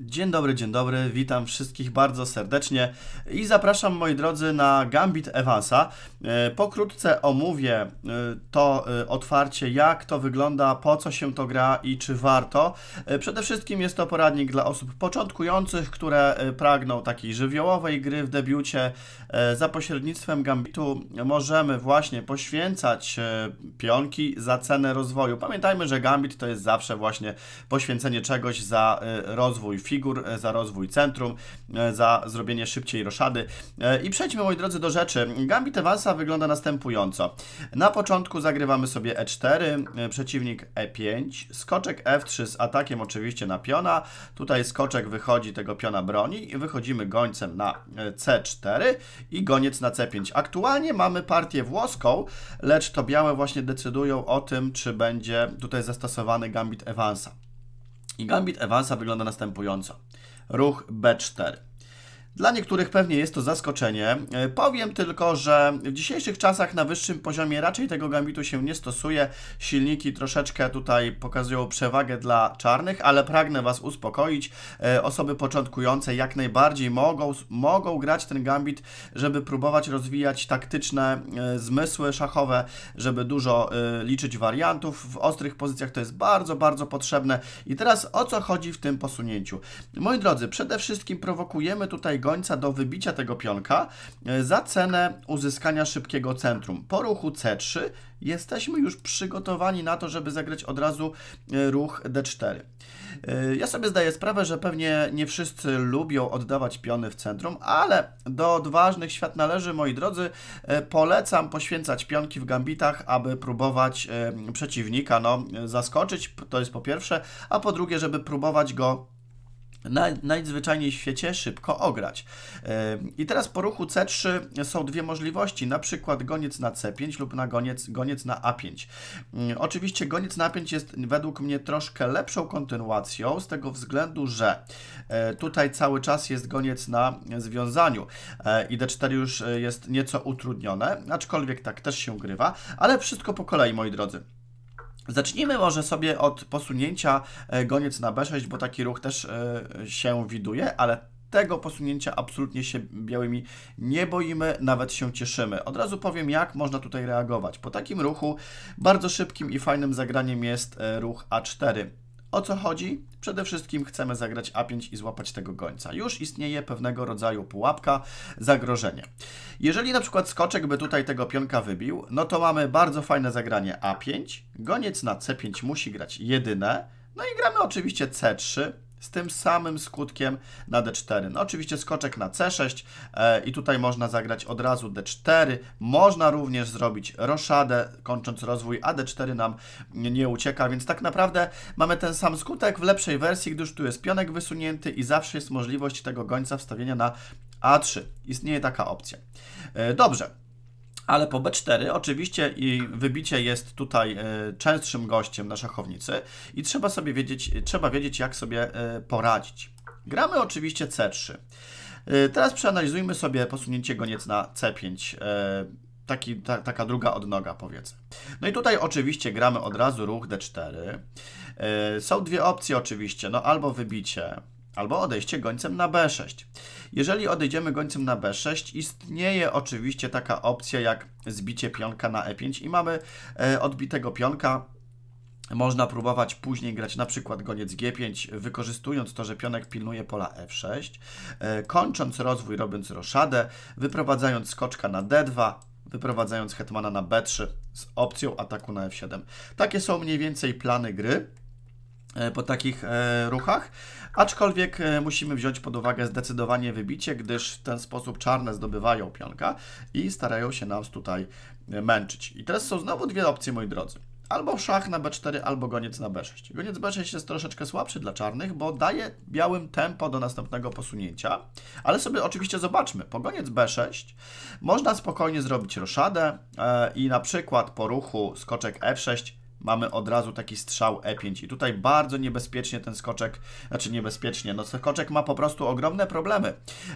Dzień dobry, dzień dobry, witam wszystkich bardzo serdecznie i zapraszam moi drodzy na Gambit Evansa. E, pokrótce omówię e, to e, otwarcie, jak to wygląda, po co się to gra i czy warto. Przede wszystkim jest to poradnik dla osób początkujących, które pragną takiej żywiołowej gry w debiucie. Za pośrednictwem Gambitu możemy właśnie poświęcać pionki za cenę rozwoju. Pamiętajmy, że Gambit to jest zawsze właśnie poświęcenie czegoś za rozwój figur, e, za rozwój centrum, e, za zrobienie szybciej roszady. E, I przejdźmy, moi drodzy, do rzeczy. Gambit Evansa wygląda następująco. Na początku zagrywamy sobie E4, przeciwnik E5, skoczek F3 z atakiem oczywiście na piona. Tutaj skoczek wychodzi, tego piona broni i wychodzimy gońcem na C4 i goniec na C5. Aktualnie mamy partię włoską, lecz to białe właśnie decydują o tym, czy będzie tutaj zastosowany gambit Evansa. I gambit Evansa wygląda następująco. Ruch B4. Dla niektórych pewnie jest to zaskoczenie. E, powiem tylko, że w dzisiejszych czasach na wyższym poziomie raczej tego gambitu się nie stosuje. Silniki troszeczkę tutaj pokazują przewagę dla czarnych, ale pragnę Was uspokoić. E, osoby początkujące jak najbardziej mogą, mogą grać ten gambit, żeby próbować rozwijać taktyczne e, zmysły szachowe, żeby dużo liczyć wariantów. W ostrych pozycjach to jest bardzo, bardzo potrzebne. I teraz o co chodzi w tym posunięciu? Moi drodzy, przede wszystkim prowokujemy tutaj gońca do wybicia tego pionka e, za cenę uzyskania szybkiego centrum. Po ruchu C3 jesteśmy już przygotowani na to, żeby zagrać od razu e, ruch D4. E, ja sobie zdaję sprawę, że pewnie nie wszyscy lubią oddawać piony w centrum, ale do odważnych świat należy, moi drodzy. Polecam poświęcać pionki w gambitach, aby próbować przeciwnika no, zaskoczyć, to jest po pierwsze, a po drugie, żeby próbować go na, najzwyczajniej w świecie szybko ograć. I teraz po ruchu C3 są dwie możliwości, na przykład goniec na C5 lub na goniec, goniec na A5. Oczywiście goniec na A5 jest według mnie troszkę lepszą kontynuacją z tego względu, że e, tutaj cały czas jest goniec na związaniu e, i D4 już e, jest nieco utrudnione, aczkolwiek tak też się grywa, ale wszystko po kolei moi drodzy. Zacznijmy może sobie od posunięcia e, goniec na B6, bo taki ruch też e, się widuje, ale tego posunięcia absolutnie się białymi nie boimy, nawet się cieszymy. Od razu powiem, jak można tutaj reagować. Po takim ruchu bardzo szybkim i fajnym zagraniem jest e, ruch A4. O co chodzi? Przede wszystkim chcemy zagrać A5 i złapać tego gońca. Już istnieje pewnego rodzaju pułapka, zagrożenie. Jeżeli na przykład skoczek by tutaj tego pionka wybił, no to mamy bardzo fajne zagranie A5, goniec na C5 musi grać jedyne, no i gramy oczywiście C3, z tym samym skutkiem na d4. No oczywiście skoczek na c6 e, i tutaj można zagrać od razu d4. Można również zrobić roszadę, kończąc rozwój, a d4 nam nie, nie ucieka, więc tak naprawdę mamy ten sam skutek w lepszej wersji, gdyż tu jest pionek wysunięty i zawsze jest możliwość tego gońca wstawienia na a3. Istnieje taka opcja. E, dobrze, ale po B4 oczywiście i wybicie jest tutaj e, częstszym gościem na szachownicy i trzeba sobie wiedzieć, trzeba wiedzieć jak sobie e, poradzić. Gramy oczywiście C3. E, teraz przeanalizujmy sobie posunięcie goniec na C5. Taki, ta, taka druga odnoga powiedzmy. No i tutaj oczywiście gramy od razu ruch D4. Są dwie opcje oczywiście, no albo wybicie, albo odejście gońcem na b6. Jeżeli odejdziemy gońcem na b6, istnieje oczywiście taka opcja jak zbicie pionka na e5 i mamy e, odbitego pionka. Można próbować później grać na przykład goniec g5, wykorzystując to, że pionek pilnuje pola f6, e, kończąc rozwój, robiąc roszadę, wyprowadzając skoczka na d2, wyprowadzając hetmana na b3 z opcją ataku na f7. Takie są mniej więcej plany gry e, po takich ruchach. Aczkolwiek e, musimy wziąć pod uwagę zdecydowanie wybicie, gdyż w ten sposób czarne zdobywają pionka i starają się nas tutaj e, męczyć. I teraz są znowu dwie opcje, moi drodzy. Albo szach na b4, albo goniec na b6. Goniec b6 jest troszeczkę słabszy dla czarnych, bo daje białym tempo do następnego posunięcia. Ale sobie oczywiście zobaczmy. Po goniec b6 można spokojnie zrobić roszadę e, i na przykład po ruchu skoczek f6 mamy od razu taki strzał E5 i tutaj bardzo niebezpiecznie ten skoczek, znaczy niebezpiecznie, no skoczek ma po prostu ogromne problemy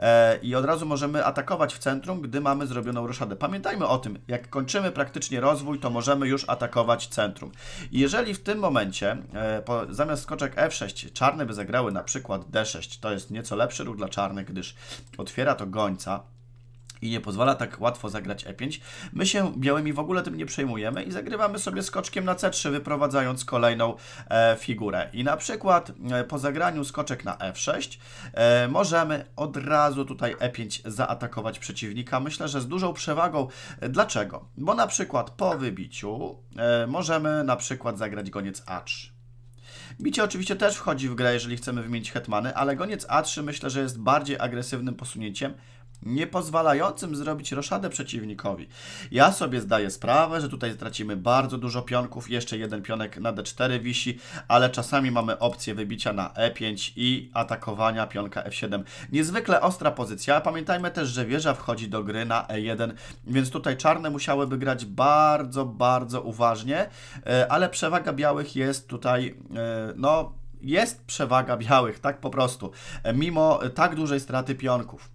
e, i od razu możemy atakować w centrum, gdy mamy zrobioną ruszadę Pamiętajmy o tym, jak kończymy praktycznie rozwój, to możemy już atakować centrum. I jeżeli w tym momencie e, po, zamiast skoczek F6 e czarne by zagrały na przykład D6, to jest nieco lepszy ruch dla czarnych, gdyż otwiera to gońca, i nie pozwala tak łatwo zagrać e5. My się białymi w ogóle tym nie przejmujemy i zagrywamy sobie skoczkiem na c3, wyprowadzając kolejną e, figurę. I na przykład e, po zagraniu skoczek na f6 e, możemy od razu tutaj e5 zaatakować przeciwnika. Myślę, że z dużą przewagą. Dlaczego? Bo na przykład po wybiciu e, możemy na przykład zagrać goniec a3. Bicie oczywiście też wchodzi w grę, jeżeli chcemy wymienić hetmany, ale goniec A3 myślę, że jest bardziej agresywnym posunięciem, nie pozwalającym zrobić roszadę przeciwnikowi. Ja sobie zdaję sprawę, że tutaj stracimy bardzo dużo pionków, jeszcze jeden pionek na d4 wisi, ale czasami mamy opcję wybicia na e5 i atakowania pionka f7. Niezwykle ostra pozycja, pamiętajmy też, że wieża wchodzi do gry na e1, więc tutaj czarne musiałyby grać bardzo, bardzo uważnie, e, ale przewaga białych jest tutaj, e, no... Jest przewaga białych, tak po prostu, e, mimo tak dużej straty pionków.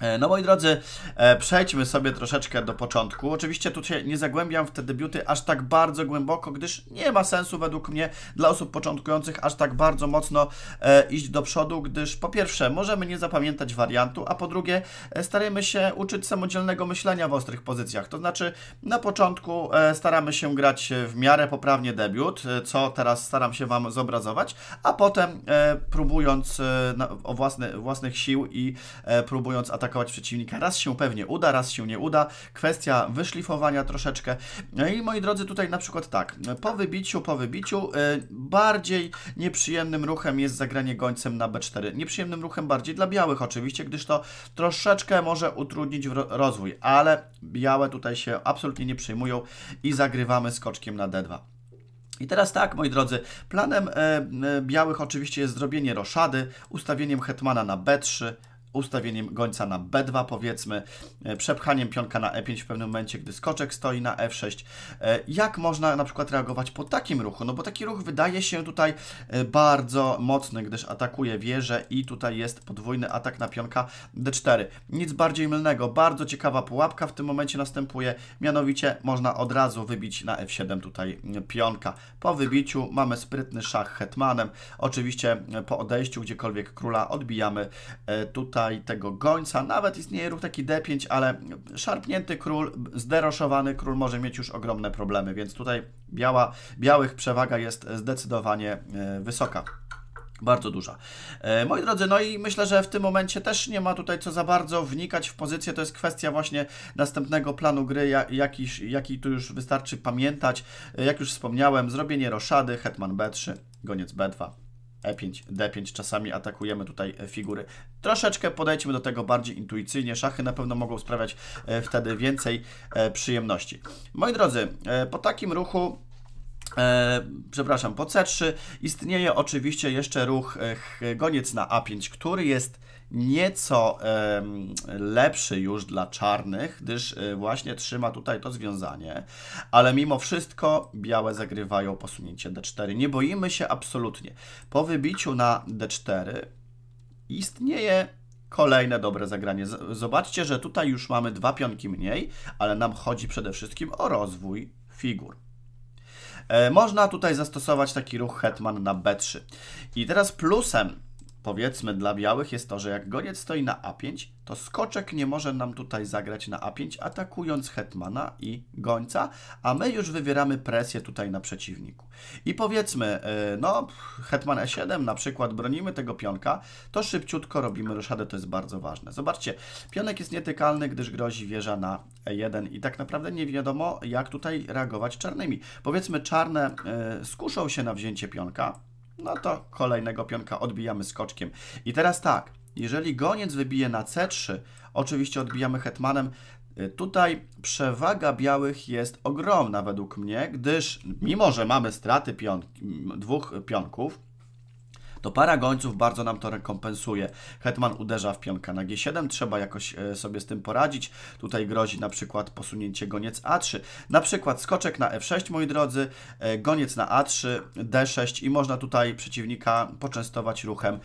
E, no moi drodzy, e, przejdźmy sobie troszeczkę do początku. Oczywiście tu się nie zagłębiam w te debiuty aż tak bardzo głęboko, gdyż nie ma sensu według mnie dla osób początkujących aż tak bardzo mocno e, iść do przodu, gdyż po pierwsze możemy nie zapamiętać wariantu, a po drugie staramy się uczyć samodzielnego myślenia w ostrych pozycjach. To znaczy na początku staramy się grać w miarę poprawnie debiut, co teraz staram się Wam zobrazować, a potem próbując o własnych sił i próbując atakować atakować przeciwnika. Raz się pewnie uda, raz się nie uda. Kwestia wyszlifowania troszeczkę. No I moi drodzy, tutaj na przykład tak, po wybiciu, po wybiciu, y, bardziej nieprzyjemnym ruchem jest zagranie gońcem na B4. Nieprzyjemnym ruchem bardziej dla białych oczywiście, gdyż to troszeczkę może utrudnić rozwój, ale białe tutaj się absolutnie nie przejmują i zagrywamy skoczkiem na D2. I teraz tak, moi drodzy, planem e, e, białych oczywiście jest zrobienie roszady ustawieniem hetmana na b3, ustawieniem gońca na B2 powiedzmy, e, przepchaniem pionka na E5 w pewnym momencie, gdy skoczek stoi na F6. E, jak można na przykład reagować po takim ruchu? No bo taki ruch wydaje się tutaj e, bardzo mocny, gdyż atakuje wieżę i tutaj jest podwójny atak na pionka D4. Nic bardziej mylnego, bardzo ciekawa pułapka w tym momencie następuje, mianowicie można od razu wybić na F7 tutaj pionka. Po wybiciu mamy sprytny szach hetmanem, oczywiście po odejściu gdziekolwiek króla odbijamy tutaj i tego Gońca. Nawet istnieje ruch taki D5, ale szarpnięty król, zderoszowany król może mieć już ogromne problemy, więc tutaj biała, białych przewaga jest zdecydowanie e, wysoka. Bardzo duża. E, moi drodzy, no i myślę, że w tym momencie też nie ma tutaj co za bardzo wnikać w pozycję. To jest kwestia właśnie następnego planu gry, jaki, jaki tu już wystarczy pamiętać. E, jak już wspomniałem, zrobienie roszady, hetman b3, goniec b2, E5, D5, czasami atakujemy tutaj e, figury. Troszeczkę podejdźmy do tego bardziej intuicyjnie. Szachy na pewno mogą sprawiać e, wtedy więcej e, przyjemności. Moi drodzy, po takim ruchu E, przepraszam, po C3 istnieje oczywiście jeszcze ruch e, goniec na A5, który jest nieco lepszy już dla czarnych, gdyż e, właśnie trzyma tutaj to związanie, ale mimo wszystko białe zagrywają posunięcie d4. Nie boimy się absolutnie. Po wybiciu na d4 istnieje kolejne dobre zagranie. Zobaczcie, że tutaj już mamy dwa pionki mniej, ale nam chodzi przede wszystkim o rozwój figur. E, można tutaj zastosować taki ruch hetman na b3. I teraz plusem powiedzmy dla białych jest to, że jak goniec stoi na A5, to skoczek nie może nam tutaj zagrać na A5, atakując hetmana i gońca, a my już wywieramy presję tutaj na przeciwniku. I powiedzmy, e, no, hetman E7 na przykład, bronimy tego pionka, to szybciutko robimy roszadę, to jest bardzo ważne. Zobaczcie, pionek jest nietykalny, gdyż grozi wieża na E1 i tak naprawdę nie wiadomo, jak tutaj reagować czarnymi. Powiedzmy, czarne e, skuszą się na wzięcie pionka, no to kolejnego pionka odbijamy skoczkiem. I teraz tak, jeżeli goniec wybije na C3, oczywiście odbijamy hetmanem, y, Tutaj przewaga białych jest ogromna według mnie, gdyż mimo, że mamy straty pion, dwóch pionków, to para gońców bardzo nam to rekompensuje. Hetman uderza w pionka na G7, trzeba jakoś e, sobie z tym poradzić. Tutaj grozi na przykład posunięcie goniec A3. Na przykład skoczek na F6, moi drodzy, e, goniec na A3, D6 i można tutaj przeciwnika poczęstować ruchem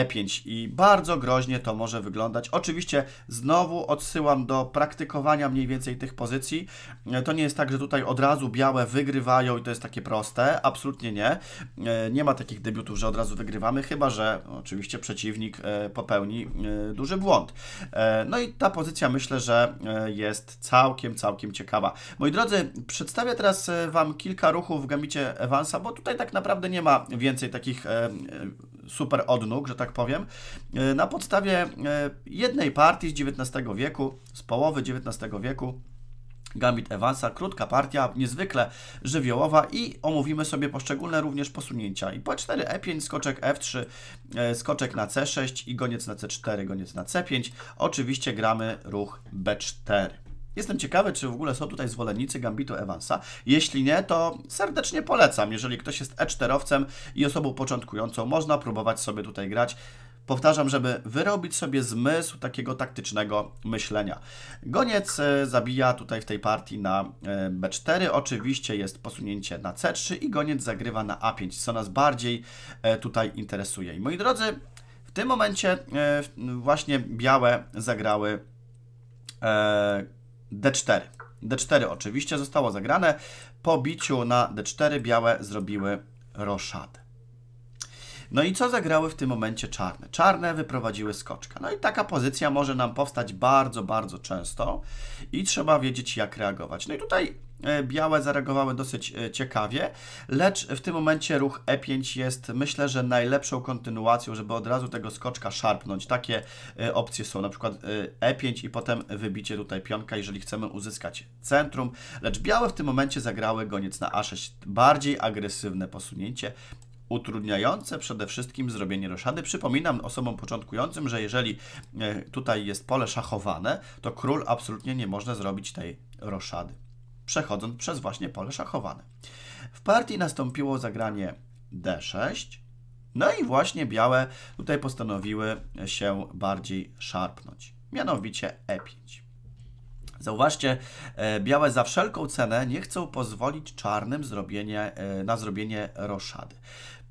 E5 i bardzo groźnie to może wyglądać. Oczywiście znowu odsyłam do praktykowania mniej więcej tych pozycji. E, to nie jest tak, że tutaj od razu białe wygrywają i to jest takie proste. Absolutnie nie. E, nie ma takich debiutów, że od razu wygrywamy, chyba że oczywiście przeciwnik e, popełni duży błąd. No i ta pozycja myślę, że jest całkiem, całkiem ciekawa. Moi drodzy, przedstawię teraz Wam kilka ruchów w gambicie Evansa, bo tutaj tak naprawdę nie ma więcej takich super odnóg, że tak powiem, e, na podstawie e, jednej partii z XIX wieku, z połowy XIX wieku, Gambit Evansa, krótka partia, niezwykle żywiołowa i omówimy sobie poszczególne również posunięcia. I po 4 E5, skoczek F3, e, skoczek na C6 i goniec na C4, goniec na C5. Oczywiście gramy ruch B4. Jestem ciekawy, czy w ogóle są tutaj zwolennicy Gambitu Evansa. Jeśli nie, to serdecznie polecam. Jeżeli ktoś jest e 4 owcem i osobą początkującą, można próbować sobie tutaj grać. Powtarzam, żeby wyrobić sobie zmysł takiego taktycznego myślenia. Goniec e, zabija tutaj w tej partii na e, B4, oczywiście jest posunięcie na C3 i goniec zagrywa na A5, co nas bardziej e, tutaj interesuje. I moi drodzy, w tym momencie właśnie białe zagrały D4. D4 oczywiście zostało zagrane. Po biciu na D4 białe zrobiły roszadę. No i co zagrały w tym momencie czarne? Czarne wyprowadziły skoczka. No i taka pozycja może nam powstać bardzo, bardzo często i trzeba wiedzieć, jak reagować. No i tutaj e, białe zareagowały dosyć e, ciekawie, lecz w tym momencie ruch E5 jest myślę, że najlepszą kontynuacją, żeby od razu tego skoczka szarpnąć. Takie e, opcje są na przykład E5 i potem wybicie tutaj pionka, jeżeli chcemy uzyskać centrum, lecz białe w tym momencie zagrały goniec na A6, bardziej agresywne posunięcie utrudniające przede wszystkim zrobienie roszady. Przypominam osobom początkującym, że jeżeli e, tutaj jest pole szachowane, to król absolutnie nie może zrobić tej roszady, przechodząc przez właśnie pole szachowane. W partii nastąpiło zagranie d6, no i właśnie białe tutaj postanowiły się bardziej szarpnąć, mianowicie e5. Zauważcie, e, białe za wszelką cenę nie chcą pozwolić czarnym zrobienie, e, na zrobienie roszady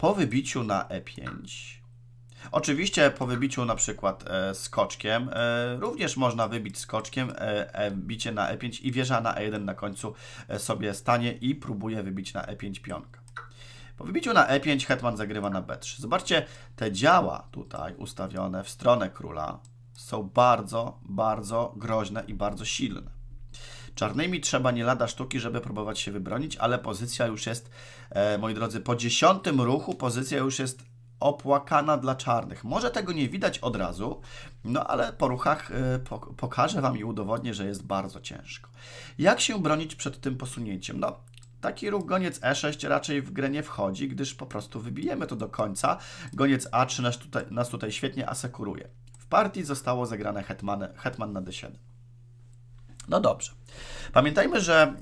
po wybiciu na E5. Oczywiście po wybiciu na przykład e, skoczkiem, e, również można wybić skoczkiem, e, e, bicie na E5 i wieża na E1 na końcu e, sobie stanie i próbuje wybić na E5 pionka. Po wybiciu na E5 hetman zagrywa na B3. Zobaczcie, te działa tutaj ustawione w stronę króla są bardzo, bardzo groźne i bardzo silne. Czarnymi trzeba nie lada sztuki, żeby próbować się wybronić, ale pozycja już jest, e, moi drodzy, po dziesiątym ruchu pozycja już jest opłakana dla czarnych. Może tego nie widać od razu, no ale po ruchach e, pokażę Wam i udowodnię, że jest bardzo ciężko. Jak się bronić przed tym posunięciem? No, Taki ruch goniec E6 raczej w grę nie wchodzi, gdyż po prostu wybijemy to do końca. Goniec A3 nas tutaj, nas tutaj świetnie asekuruje. W partii zostało zagrane hetman, hetman na D7. No dobrze. Pamiętajmy, że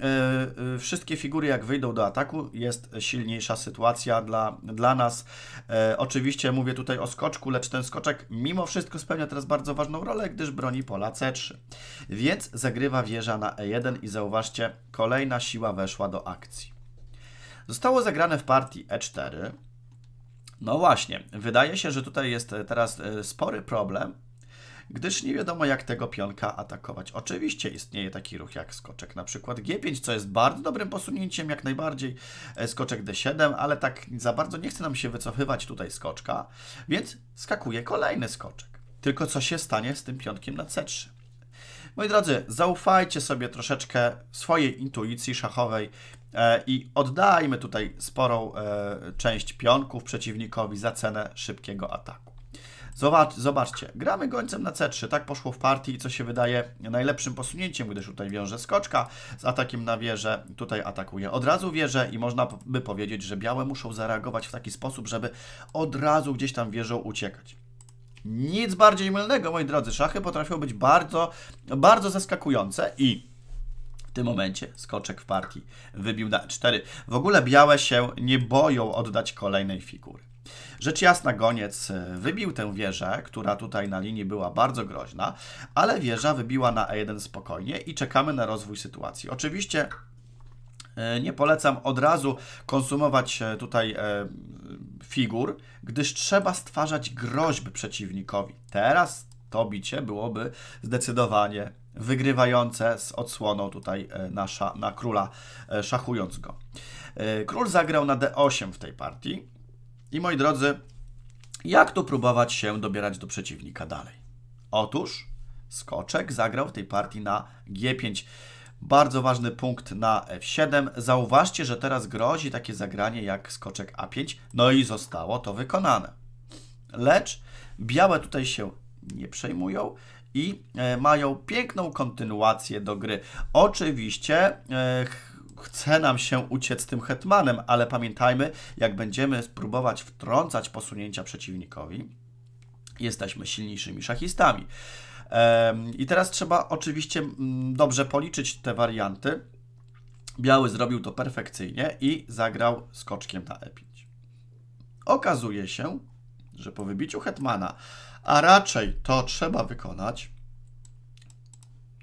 y, y, wszystkie figury, jak wyjdą do ataku, jest silniejsza sytuacja dla, dla nas. E, oczywiście mówię tutaj o skoczku, lecz ten skoczek mimo wszystko spełnia teraz bardzo ważną rolę, gdyż broni pola C3. Więc zagrywa wieża na E1 i zauważcie, kolejna siła weszła do akcji. Zostało zagrane w partii E4. No właśnie, wydaje się, że tutaj jest teraz e, spory problem, gdyż nie wiadomo jak tego pionka atakować. Oczywiście istnieje taki ruch jak skoczek na przykład G5, co jest bardzo dobrym posunięciem, jak najbardziej e, skoczek D7, ale tak za bardzo nie chce nam się wycofywać tutaj skoczka, więc skakuje kolejny skoczek. Tylko co się stanie z tym pionkiem na C3? Moi drodzy, zaufajcie sobie troszeczkę swojej intuicji szachowej e, i oddajmy tutaj sporą e, część pionków przeciwnikowi za cenę szybkiego ataku. Zobacz, zobaczcie, gramy gońcem na C3, tak poszło w partii i co się wydaje najlepszym posunięciem, gdyż tutaj wiąże skoczka z atakiem na wieżę, tutaj atakuje od razu wieżę i można by powiedzieć, że białe muszą zareagować w taki sposób, żeby od razu gdzieś tam wieżą uciekać. Nic bardziej mylnego, moi drodzy, szachy potrafią być bardzo, bardzo zaskakujące i w tym momencie skoczek w partii wybił na 4. W ogóle białe się nie boją oddać kolejnej figury. Rzecz jasna, goniec y, wybił tę wieżę, która tutaj na linii była bardzo groźna, ale wieża wybiła na E1 spokojnie i czekamy na rozwój sytuacji. Oczywiście y, nie polecam od razu konsumować y, tutaj figur, gdyż trzeba stwarzać groźby przeciwnikowi. Teraz to bicie byłoby zdecydowanie wygrywające z odsłoną tutaj nasza, na króla, szachując go. Król zagrał na D8 w tej partii i moi drodzy, jak tu próbować się dobierać do przeciwnika dalej? Otóż skoczek zagrał w tej partii na G5. Bardzo ważny punkt na F7. Zauważcie, że teraz grozi takie zagranie jak skoczek A5. No i zostało to wykonane. Lecz białe tutaj się nie przejmują i e, mają piękną kontynuację do gry. Oczywiście e, chce nam się uciec tym hetmanem, ale pamiętajmy, jak będziemy spróbować wtrącać posunięcia przeciwnikowi, jesteśmy silniejszymi szachistami. I teraz trzeba oczywiście mm, dobrze policzyć te warianty. Biały zrobił to perfekcyjnie i zagrał skoczkiem na e5. Okazuje się, że po wybiciu hetmana, a raczej to trzeba wykonać,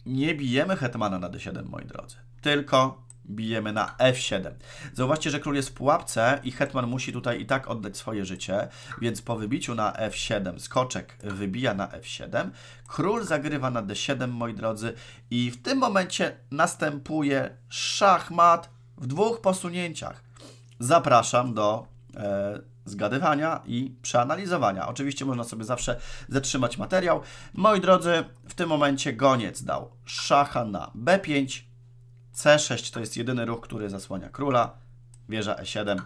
nie bijemy hetmana na d7, moi drodzy, tylko bijemy na f7. Zauważcie, że król jest w pułapce i hetman musi tutaj i tak oddać swoje życie, więc po wybiciu na f7 skoczek wybija na f7, król zagrywa na d7, moi drodzy, i w tym momencie następuje szachmat w dwóch posunięciach. Zapraszam do e, zgadywania i przeanalizowania. Oczywiście można sobie zawsze zatrzymać materiał. Moi drodzy, w tym momencie goniec dał szacha na b5, C6 to jest jedyny ruch, który zasłania króla. Wieża E7.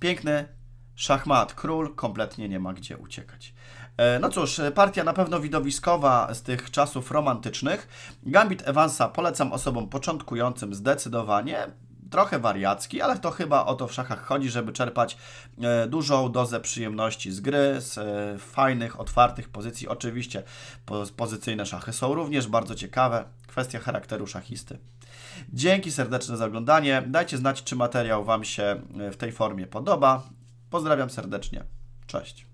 Piękny szachmat. Król kompletnie nie ma gdzie uciekać. E, no cóż, partia na pewno widowiskowa z tych czasów romantycznych. Gambit Evansa polecam osobom początkującym zdecydowanie. Trochę wariacki, ale to chyba o to w szachach chodzi, żeby czerpać e, dużą dozę przyjemności z gry, z e, fajnych, otwartych pozycji. Oczywiście pozycyjne szachy są również bardzo ciekawe. Kwestia charakteru szachisty. Dzięki serdeczne za oglądanie. Dajcie znać, czy materiał Wam się e, w tej formie podoba. Pozdrawiam serdecznie. Cześć.